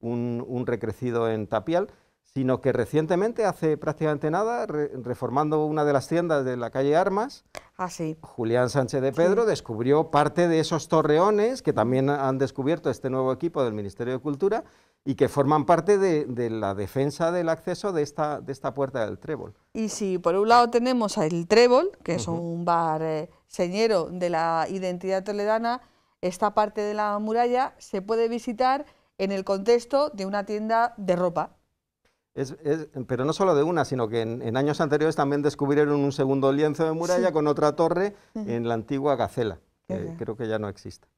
un recrecido en tapial, sino que recientemente, hace prácticamente nada, reformando una de las tiendas de la calle Armas, ah, Julián Sánchez de Pedro descubrió parte de esos torreones que también han descubierto este nuevo equipo del Ministerio de Cultura y que forman parte de, la defensa del acceso de esta, de esta puerta del Trébol. Y si por un lado tenemos el Trébol, que es un bar eh, señero de la identidad toledana, esta parte de la muralla se puede visitar en el contexto de una tienda de ropa pero no solo de una, sino que en, años anteriores también descubrieron un segundo lienzo de muralla con otra torre en la antigua Gacela, que creo que ya no existe.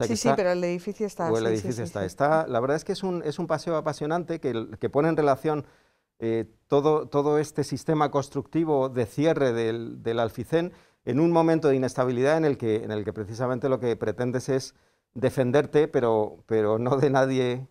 sí, sí, pero el edificio está. el edificio está, La verdad es que es un, es un paseo apasionante que, que pone en relación eh, todo, todo este sistema constructivo de cierre del, del, Alficén en un momento de inestabilidad en el que, en el que precisamente lo que pretendes es defenderte, pero, pero no de nadie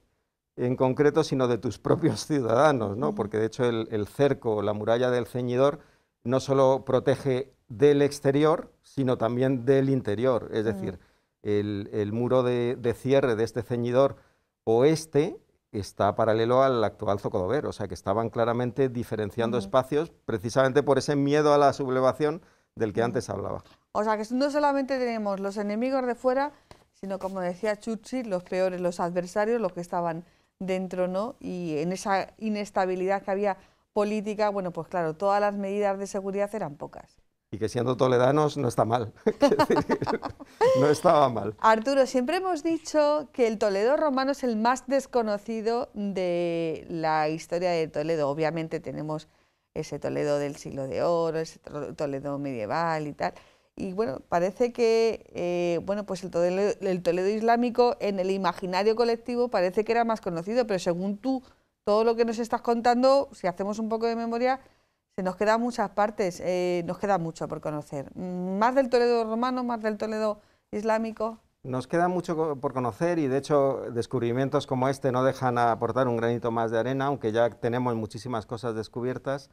en concreto, sino de tus propios ciudadanos, porque de hecho el, cerco, la muralla del ceñidor, no solo protege del exterior, sino también del interior. Es decir, el, muro de, cierre de este ceñidor oeste está paralelo al actual Zocodover, o sea que estaban claramente diferenciando espacios precisamente por ese miedo a la sublevación del que antes hablaba. O sea que no solamente tenemos los enemigos de fuera, sino como decía Chuchi, los peores, los adversarios, los que estaban dentro, ¿no? Y en esa inestabilidad que había política, bueno, pues claro, todas las medidas de seguridad eran pocas. Y que siendo toledanos no está mal. no estaba mal. Arturo, siempre hemos dicho que el Toledo romano es el más desconocido de la historia de Toledo. Obviamente tenemos ese Toledo del siglo de oro, ese Toledo medieval y tal y bueno, parece que eh, bueno, pues el Toledo, islámico en el imaginario colectivo parece que era más conocido, pero según tú, todo lo que nos estás contando, si hacemos un poco de memoria, se nos quedan muchas partes, eh, nos queda mucho por conocer. Más del Toledo romano, más del Toledo islámico. Nos queda mucho por conocer y de hecho descubrimientos como este no dejan aportar un granito más de arena, aunque ya tenemos muchísimas cosas descubiertas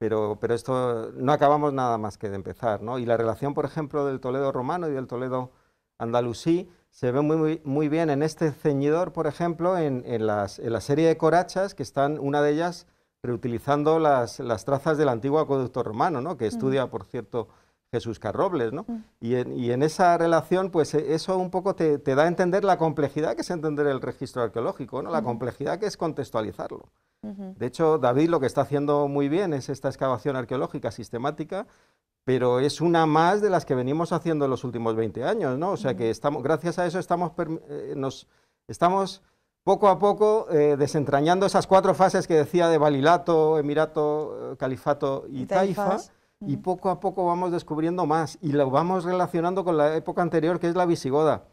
pero, pero esto no acabamos nada más que de empezar. ¿no? Y la relación, por ejemplo, del Toledo romano y del Toledo andalusí se ve muy, muy bien en este ceñidor, por ejemplo, en, en, las, en, la serie de corachas que están, una de ellas, reutilizando las, las trazas del antiguo acueducto romano, ¿no? que estudia, por cierto, Jesús Carrobles, ¿no? Mm. Y en, esa relación, pues eh, eso un poco te, da a entender la complejidad que es entender el registro arqueológico, ¿no? La complejidad que es contextualizarlo. De hecho, David lo que está haciendo muy bien es esta excavación arqueológica sistemática, pero es una más de las que venimos haciendo en los últimos 20 años, ¿no? O sea que estamos, gracias a eso estamos, eh, nos, estamos poco a poco eh, desentrañando esas cuatro fases que decía de Balilato, Emirato, Califato y, Taifa y poco a poco vamos descubriendo más y lo vamos relacionando con la época anterior que es la visigoda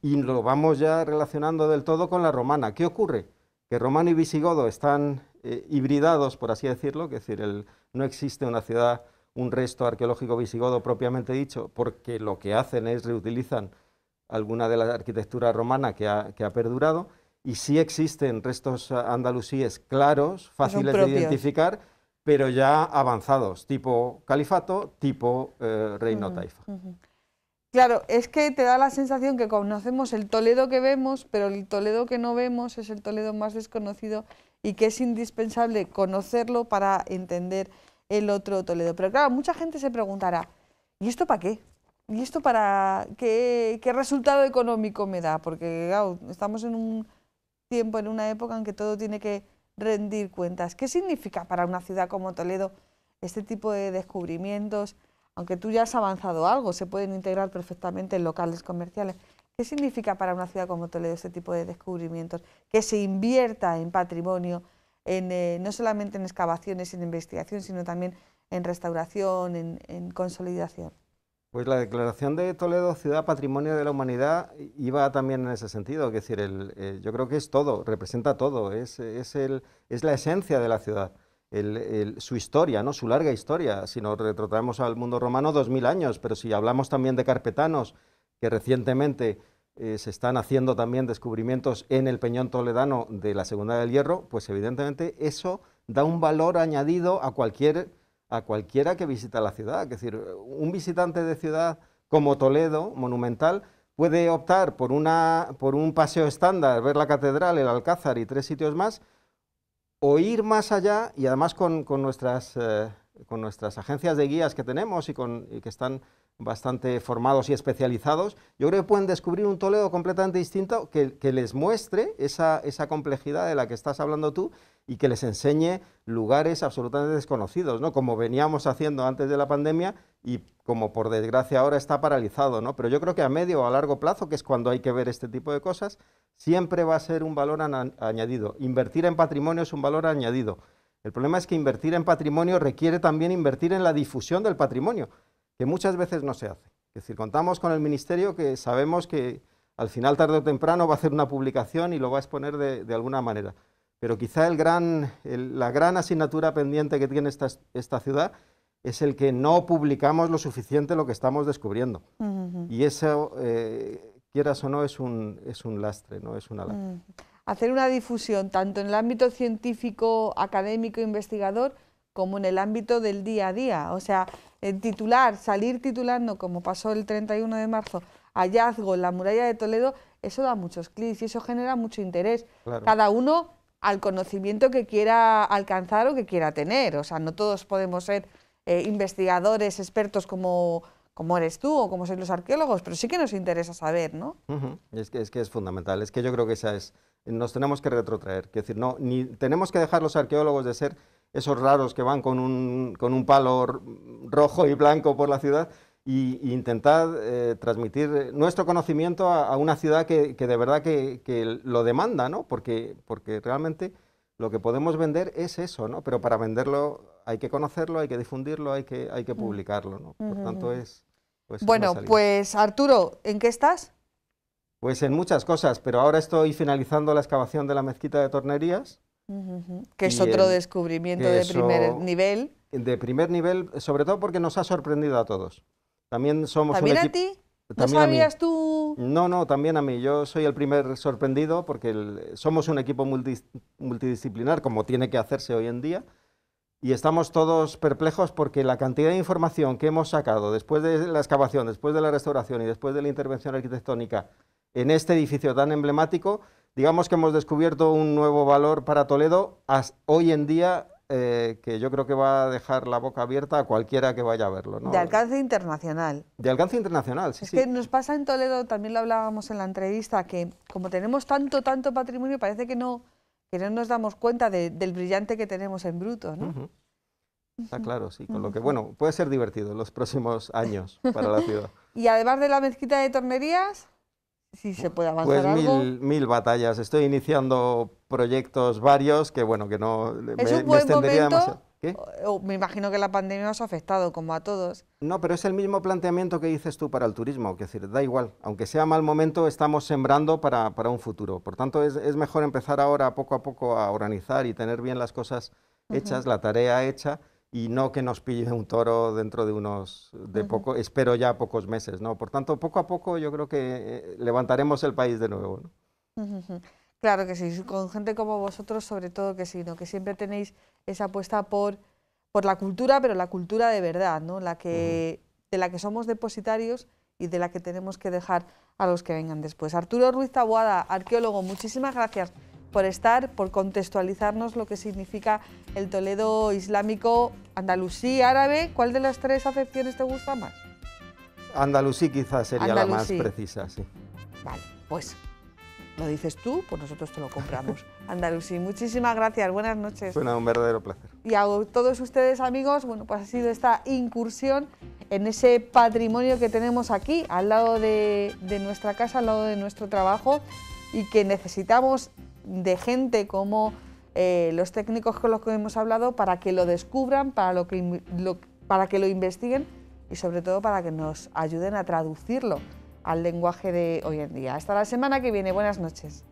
y lo vamos ya relacionando del todo con la romana. ¿Qué ocurre? Que romano y visigodo están eh, hibridados, por así decirlo, que es decir, no existe una ciudad, un resto arqueológico visigodo propiamente dicho, porque lo que hacen es reutilizan alguna de la arquitectura romana que que ha perdurado y sí existen restos andalusíes claros, fáciles de identificar pero ya avanzados, tipo califato, tipo eh, reino taifa. Claro, es que te da la sensación que conocemos el Toledo que vemos, pero el Toledo que no vemos es el Toledo más desconocido y que es indispensable conocerlo para entender el otro Toledo. Pero claro, mucha gente se preguntará, ¿y esto para qué? ¿Y esto para qué, resultado económico me da? Porque estamos en un tiempo, en una época en que todo tiene que rendir cuentas. ¿Qué significa para una ciudad como Toledo este tipo de descubrimientos? Aunque tú ya has avanzado algo, se pueden integrar perfectamente en locales comerciales. ¿Qué significa para una ciudad como Toledo este tipo de descubrimientos? Que se invierta en patrimonio, en, eh, no solamente en excavaciones, y en investigación, sino también en restauración, en consolidación. Pues la declaración de Toledo Ciudad Patrimonio de la Humanidad iba también en ese sentido, es decir, el, eh, yo creo que es todo, representa todo, es, el, es la esencia de la ciudad, su historia, no su larga historia. Si nos retrotraemos al mundo romano, dos mil años, pero si hablamos también de carpetanos, que recientemente eh, se están haciendo también descubrimientos en el Peñón Toledano de la Segunda del Hierro, pues evidentemente eso da un valor añadido a cualquier a cualquiera que visita la ciudad. Es decir, un visitante de ciudad como Toledo, monumental, puede optar por, una, por un paseo estándar, ver la catedral, el alcázar y tres sitios más, o ir más allá y además con, nuestras, eh, con nuestras agencias de guías que tenemos y, con, y que están bastante formados y especializados, yo creo que pueden descubrir un Toledo completamente distinto que, les muestre esa, complejidad de la que estás hablando tú y que les enseñe lugares absolutamente desconocidos, ¿no? como veníamos haciendo antes de la pandemia y como por desgracia ahora está paralizado. ¿no? Pero yo creo que a medio o a largo plazo, que es cuando hay que ver este tipo de cosas, siempre va a ser un valor añadido. Invertir en patrimonio es un valor añadido. El problema es que invertir en patrimonio requiere también invertir en la difusión del patrimonio que muchas veces no se hace. Es decir, contamos con el Ministerio que sabemos que al final, tarde o temprano, va a hacer una publicación y lo va a exponer de, alguna manera. Pero quizá el gran, la gran asignatura pendiente que tiene esta, ciudad es el que no publicamos lo suficiente lo que estamos descubriendo. Y eso, eh, quieras o no, es un, lastre, no es una Hacer una difusión tanto en el ámbito científico, académico, investigador, como en el ámbito del día a día. O sea, el titular, salir titulando, como pasó el 31 de marzo, hallazgo, en la muralla de Toledo, eso da muchos clics y eso genera mucho interés. Cada uno al conocimiento que quiera alcanzar o que quiera tener. O sea, no todos podemos ser eh, investigadores, expertos como, como eres tú o como son los arqueólogos, pero sí que nos interesa saber, ¿no? es, que, es que es fundamental. Es que yo creo que esa es... Nos tenemos que retrotraer. Es decir, no, ni tenemos que dejar los arqueólogos de ser esos raros que van con un, con palo rojo y blanco por la ciudad e intentar eh, transmitir nuestro conocimiento a, una ciudad que, de verdad que, lo demanda, ¿no? Porque, porque realmente lo que podemos vender es eso, ¿no? Pero para venderlo hay que conocerlo, hay que difundirlo, hay que, hay que mm. publicarlo, Por tanto es... Pues, bueno, pues Arturo, ¿en qué estás? Pues en muchas cosas, pero ahora estoy finalizando la excavación de la mezquita de Tornerías, que es otro descubrimiento de primer nivel. De primer nivel, sobre todo porque nos ha sorprendido a todos. También somos ¿También a ti? También sabías tú? No, no, también a mí. Yo soy el primer sorprendido porque somos un equipo multidisciplinar, como tiene que hacerse hoy en día, y estamos todos perplejos porque la cantidad de información que hemos sacado después de la excavación, después de la restauración y después de la intervención arquitectónica en este edificio tan emblemático Digamos que hemos descubierto un nuevo valor para Toledo hoy en día eh, que yo creo que va a dejar la boca abierta a cualquiera que vaya a verlo. De alcance internacional. De alcance internacional, sí. Es que nos pasa en Toledo, también lo hablábamos en la entrevista, que como tenemos tanto, tanto patrimonio, parece que no, que nos damos cuenta del brillante que tenemos en bruto. ¿no? Está claro, sí, con lo que, bueno, puede ser divertido en los próximos años para la ciudad. y además de la mezquita de Tornerías si se puede avanzar pues mil, batallas. Estoy iniciando proyectos varios que, bueno, que no me, extendería demasiado. me imagino que la pandemia os ha afectado, como a todos. No, pero es el mismo planteamiento que dices tú para el turismo, es decir, da igual, aunque sea mal momento, estamos sembrando para, para un futuro. Por tanto, es, es, mejor empezar ahora, poco a poco, a organizar y tener bien las cosas hechas, la tarea hecha, y no que nos pille un toro dentro de unos, de poco, espero ya pocos meses, ¿no? Por tanto, poco a poco yo creo que eh, levantaremos el país de nuevo, ¿no? Claro que sí, con gente como vosotros sobre todo que sí, Que siempre tenéis esa apuesta por, por la cultura, pero la cultura de verdad, ¿no? La que, de la que somos depositarios y de la que tenemos que dejar a los que vengan después. Arturo Ruiz Taboada, arqueólogo, muchísimas gracias por estar, por contextualizarnos lo que significa el Toledo islámico, andalusí, árabe. ¿Cuál de las tres acepciones te gusta más? Andalusí quizás sería la más precisa, sí. Vale, pues lo dices tú, pues nosotros te lo compramos. Andalusí, muchísimas gracias, buenas noches. Bueno, un verdadero placer. Y a todos ustedes, amigos, bueno, pues ha sido esta incursión en ese patrimonio que tenemos aquí, al lado de nuestra casa, al lado de nuestro trabajo, y que necesitamos de gente como eh, los técnicos con los que hemos hablado para que lo descubran, para, lo que, para que lo investiguen y sobre todo para que nos ayuden a traducirlo al lenguaje de hoy en día. Hasta la semana que viene. Buenas noches.